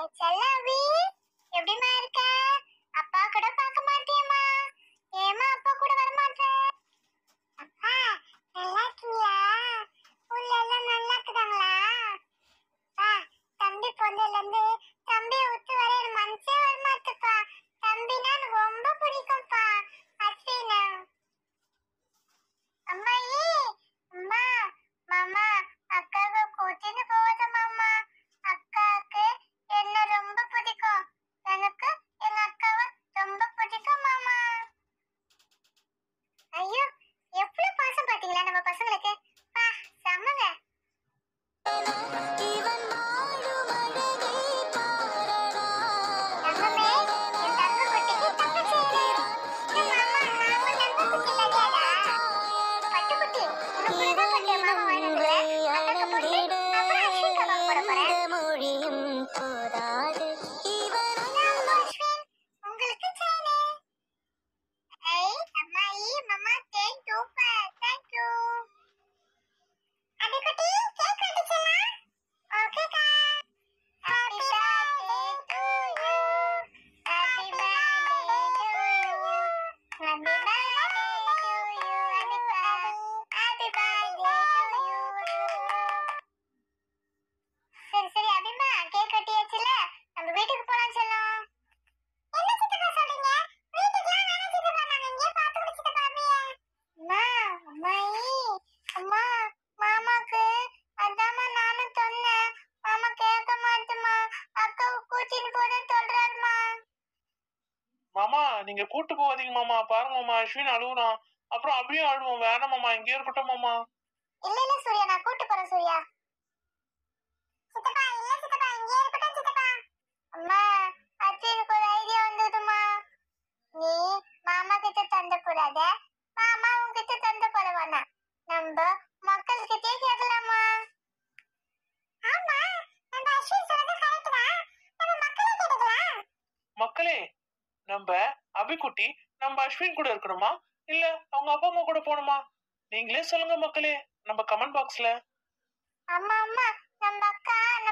என் செல்லவி எப்படிமா இருக்க அப்பா கூட பார்க்க மாட்டியம்மா ஏமா அப்பா கூட வர மாட்டேன் அப்பா நல்லா இருக்கீங்களா ஊர்ல நல்லா இருக்குதாங்களா அப்பா தம்பி பொண்ணுல இருந்து மாமா நீங்க கூட்டு போகாதீங்க மாமா பாருங்க மாமா அஸ்வின் அழுவுறான் அப்புறம் அப்படியே அழுவோம் வேணாம் மாமா இங்கே இருக்கட்டும் மாமா இல்ல இல்ல சூர்யா நான் கூட்டு போறேன் சூர்யா சித்தப்பா இல்ல சித்தப்பா இங்கே இருக்கட்டும் சித்தப்பா அம்மா அச்சு எனக்கு ஒரு ஐடியா வந்ததுமா நீ மாமா கிட்ட தந்த கூடாத மாமா உங்ககிட்ட தந்த போறவானா நம்ம நம்ம அபிக்குட்டி நம்ம அஸ்வின் கூட இருக்கணுமா இல்ல அவங்க அப்பா அம்மா கூட போகணுமா நீங்களே சொல்லுங்க மக்களே நம்ம கமெண்ட் பாக்ஸ்ல அம்மா அம்மா நம்ம அக்கா